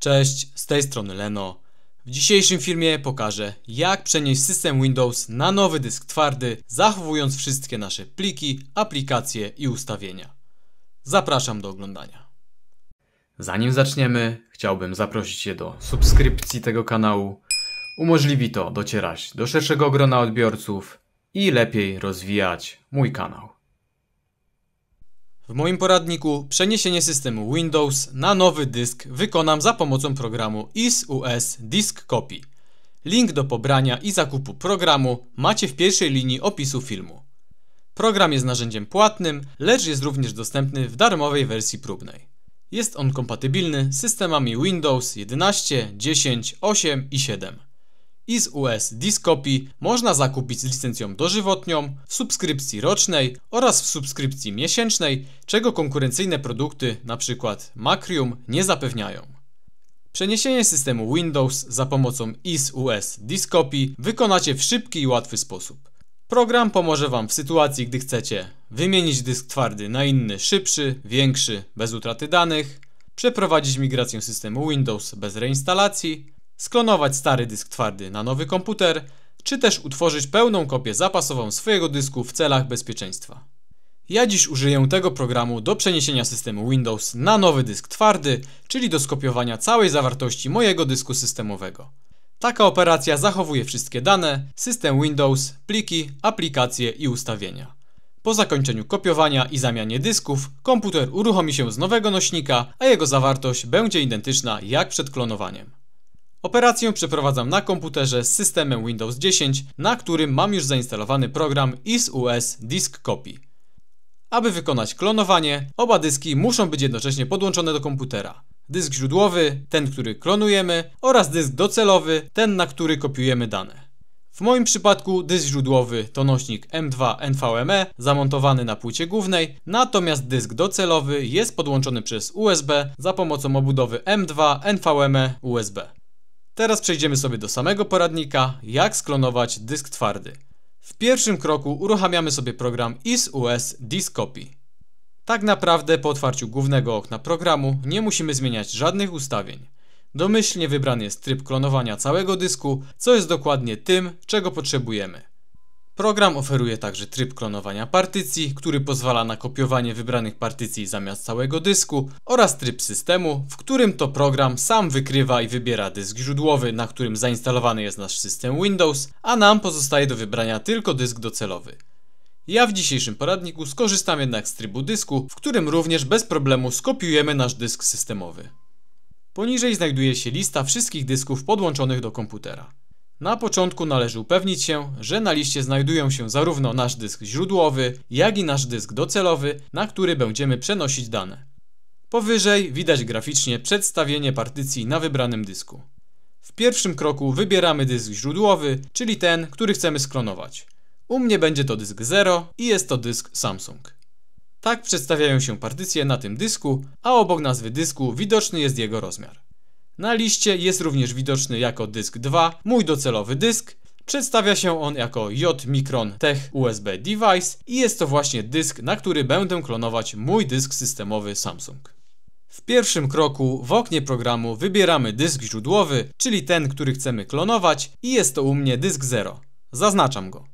Cześć, z tej strony Leno. W dzisiejszym filmie pokażę jak przenieść system Windows na nowy dysk twardy, zachowując wszystkie nasze pliki, aplikacje i ustawienia. Zapraszam do oglądania. Zanim zaczniemy, chciałbym zaprosić Cię do subskrypcji tego kanału. Umożliwi to docierać do szerszego grona odbiorców i lepiej rozwijać mój kanał. W moim poradniku przeniesienie systemu Windows na nowy dysk wykonam za pomocą programu ISUS Disk Copy. Link do pobrania i zakupu programu macie w pierwszej linii opisu filmu. Program jest narzędziem płatnym, lecz jest również dostępny w darmowej wersji próbnej. Jest on kompatybilny z systemami Windows 11, 10, 8 i 7 i z US Discopy można zakupić z licencją dożywotnią, w subskrypcji rocznej oraz w subskrypcji miesięcznej, czego konkurencyjne produkty np. Macrium nie zapewniają. Przeniesienie systemu Windows za pomocą IS US Discopy wykonacie w szybki i łatwy sposób. Program pomoże Wam w sytuacji, gdy chcecie wymienić dysk twardy na inny szybszy, większy, bez utraty danych, przeprowadzić migrację systemu Windows bez reinstalacji, sklonować stary dysk twardy na nowy komputer, czy też utworzyć pełną kopię zapasową swojego dysku w celach bezpieczeństwa. Ja dziś użyję tego programu do przeniesienia systemu Windows na nowy dysk twardy, czyli do skopiowania całej zawartości mojego dysku systemowego. Taka operacja zachowuje wszystkie dane, system Windows, pliki, aplikacje i ustawienia. Po zakończeniu kopiowania i zamianie dysków, komputer uruchomi się z nowego nośnika, a jego zawartość będzie identyczna jak przed klonowaniem. Operację przeprowadzam na komputerze z systemem Windows 10, na którym mam już zainstalowany program ISUS Disk Copy. Aby wykonać klonowanie, oba dyski muszą być jednocześnie podłączone do komputera. Dysk źródłowy, ten, który klonujemy, oraz dysk docelowy, ten, na który kopiujemy dane. W moim przypadku dysk źródłowy to nośnik M2 NVMe zamontowany na płycie głównej, natomiast dysk docelowy jest podłączony przez USB za pomocą obudowy M2 NVMe USB. Teraz przejdziemy sobie do samego poradnika, jak sklonować dysk twardy. W pierwszym kroku uruchamiamy sobie program ISUS Disk Copy. Tak naprawdę po otwarciu głównego okna programu nie musimy zmieniać żadnych ustawień. Domyślnie wybrany jest tryb klonowania całego dysku, co jest dokładnie tym, czego potrzebujemy. Program oferuje także tryb klonowania partycji, który pozwala na kopiowanie wybranych partycji zamiast całego dysku oraz tryb systemu, w którym to program sam wykrywa i wybiera dysk źródłowy, na którym zainstalowany jest nasz system Windows, a nam pozostaje do wybrania tylko dysk docelowy. Ja w dzisiejszym poradniku skorzystam jednak z trybu dysku, w którym również bez problemu skopiujemy nasz dysk systemowy. Poniżej znajduje się lista wszystkich dysków podłączonych do komputera. Na początku należy upewnić się, że na liście znajdują się zarówno nasz dysk źródłowy, jak i nasz dysk docelowy, na który będziemy przenosić dane. Powyżej widać graficznie przedstawienie partycji na wybranym dysku. W pierwszym kroku wybieramy dysk źródłowy, czyli ten, który chcemy sklonować. U mnie będzie to dysk 0 i jest to dysk Samsung. Tak przedstawiają się partycje na tym dysku, a obok nazwy dysku widoczny jest jego rozmiar. Na liście jest również widoczny jako dysk 2, mój docelowy dysk. Przedstawia się on jako J-Micron Tech USB Device i jest to właśnie dysk, na który będę klonować mój dysk systemowy Samsung. W pierwszym kroku w oknie programu wybieramy dysk źródłowy, czyli ten, który chcemy klonować i jest to u mnie dysk 0. Zaznaczam go.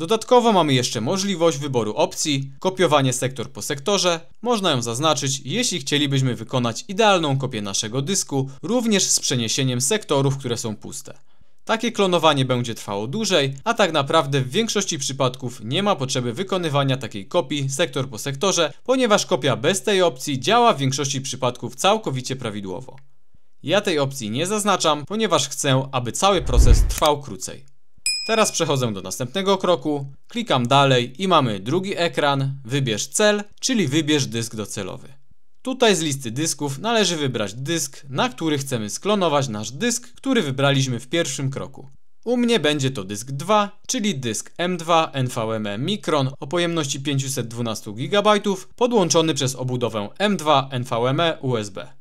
Dodatkowo mamy jeszcze możliwość wyboru opcji, kopiowanie sektor po sektorze. Można ją zaznaczyć, jeśli chcielibyśmy wykonać idealną kopię naszego dysku, również z przeniesieniem sektorów, które są puste. Takie klonowanie będzie trwało dłużej, a tak naprawdę w większości przypadków nie ma potrzeby wykonywania takiej kopii sektor po sektorze, ponieważ kopia bez tej opcji działa w większości przypadków całkowicie prawidłowo. Ja tej opcji nie zaznaczam, ponieważ chcę, aby cały proces trwał krócej. Teraz przechodzę do następnego kroku, klikam dalej i mamy drugi ekran, wybierz cel, czyli wybierz dysk docelowy. Tutaj z listy dysków należy wybrać dysk, na który chcemy sklonować nasz dysk, który wybraliśmy w pierwszym kroku. U mnie będzie to dysk 2, czyli dysk M2 NVMe Micron o pojemności 512 GB podłączony przez obudowę M2 NVMe USB.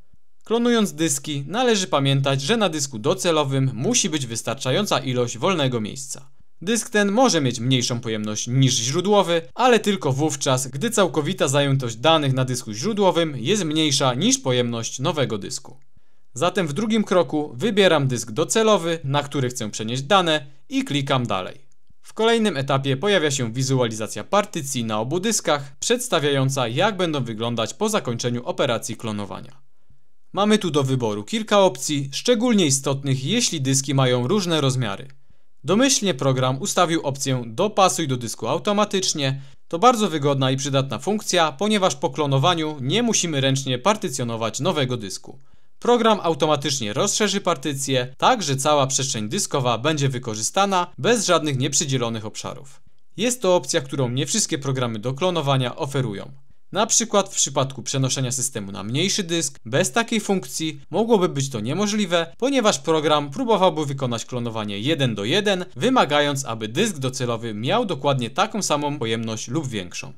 Klonując dyski, należy pamiętać, że na dysku docelowym musi być wystarczająca ilość wolnego miejsca. Dysk ten może mieć mniejszą pojemność niż źródłowy, ale tylko wówczas, gdy całkowita zajętość danych na dysku źródłowym jest mniejsza niż pojemność nowego dysku. Zatem w drugim kroku wybieram dysk docelowy, na który chcę przenieść dane i klikam dalej. W kolejnym etapie pojawia się wizualizacja partycji na obu dyskach, przedstawiająca jak będą wyglądać po zakończeniu operacji klonowania. Mamy tu do wyboru kilka opcji, szczególnie istotnych jeśli dyski mają różne rozmiary. Domyślnie program ustawił opcję dopasuj do dysku automatycznie. To bardzo wygodna i przydatna funkcja, ponieważ po klonowaniu nie musimy ręcznie partycjonować nowego dysku. Program automatycznie rozszerzy partycję, tak że cała przestrzeń dyskowa będzie wykorzystana bez żadnych nieprzydzielonych obszarów. Jest to opcja, którą nie wszystkie programy do klonowania oferują. Na przykład w przypadku przenoszenia systemu na mniejszy dysk, bez takiej funkcji mogłoby być to niemożliwe, ponieważ program próbowałby wykonać klonowanie 1 do 1, wymagając aby dysk docelowy miał dokładnie taką samą pojemność lub większą.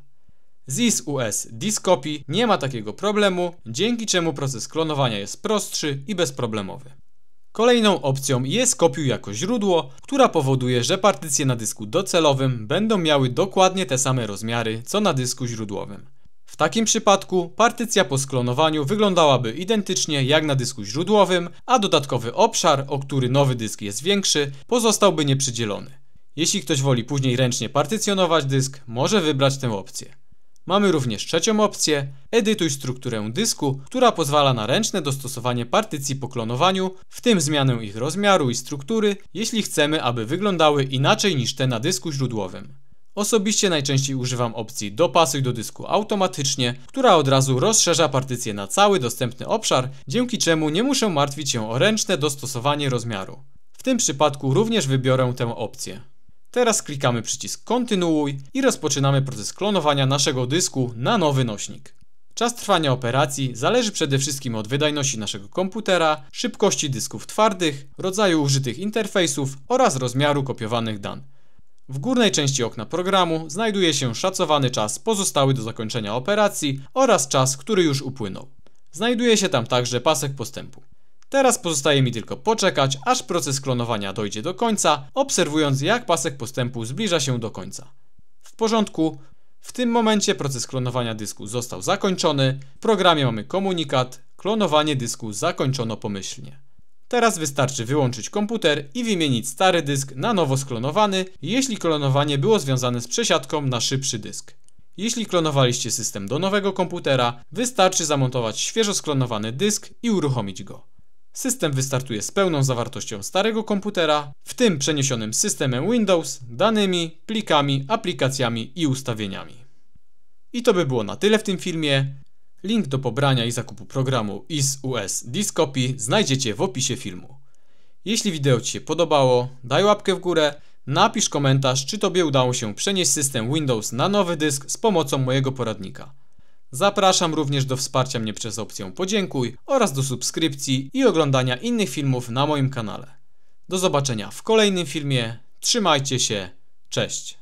ZIS US Discopy nie ma takiego problemu, dzięki czemu proces klonowania jest prostszy i bezproblemowy. Kolejną opcją jest kopiuj jako źródło, która powoduje, że partycje na dysku docelowym będą miały dokładnie te same rozmiary co na dysku źródłowym. W takim przypadku partycja po sklonowaniu wyglądałaby identycznie jak na dysku źródłowym, a dodatkowy obszar, o który nowy dysk jest większy, pozostałby nieprzydzielony. Jeśli ktoś woli później ręcznie partycjonować dysk, może wybrać tę opcję. Mamy również trzecią opcję, edytuj strukturę dysku, która pozwala na ręczne dostosowanie partycji po klonowaniu, w tym zmianę ich rozmiaru i struktury, jeśli chcemy, aby wyglądały inaczej niż te na dysku źródłowym. Osobiście najczęściej używam opcji dopasuj do dysku automatycznie, która od razu rozszerza partycję na cały dostępny obszar, dzięki czemu nie muszę martwić się o ręczne dostosowanie rozmiaru. W tym przypadku również wybiorę tę opcję. Teraz klikamy przycisk kontynuuj i rozpoczynamy proces klonowania naszego dysku na nowy nośnik. Czas trwania operacji zależy przede wszystkim od wydajności naszego komputera, szybkości dysków twardych, rodzaju użytych interfejsów oraz rozmiaru kopiowanych danych. W górnej części okna programu znajduje się szacowany czas pozostały do zakończenia operacji oraz czas, który już upłynął. Znajduje się tam także pasek postępu. Teraz pozostaje mi tylko poczekać, aż proces klonowania dojdzie do końca, obserwując jak pasek postępu zbliża się do końca. W porządku, w tym momencie proces klonowania dysku został zakończony. W programie mamy komunikat: klonowanie dysku zakończono pomyślnie. Teraz wystarczy wyłączyć komputer i wymienić stary dysk na nowo sklonowany, jeśli klonowanie było związane z przesiadką na szybszy dysk. Jeśli klonowaliście system do nowego komputera, wystarczy zamontować świeżo sklonowany dysk i uruchomić go. System wystartuje z pełną zawartością starego komputera, w tym przeniesionym systemem Windows, danymi, plikami, aplikacjami i ustawieniami. I to by było na tyle w tym filmie. Link do pobrania i zakupu programu IS US Discopy znajdziecie w opisie filmu. Jeśli wideo Ci się podobało, daj łapkę w górę, napisz komentarz, czy Tobie udało się przenieść system Windows na nowy dysk z pomocą mojego poradnika. Zapraszam również do wsparcia mnie przez opcję podziękuj oraz do subskrypcji i oglądania innych filmów na moim kanale. Do zobaczenia w kolejnym filmie. Trzymajcie się. Cześć.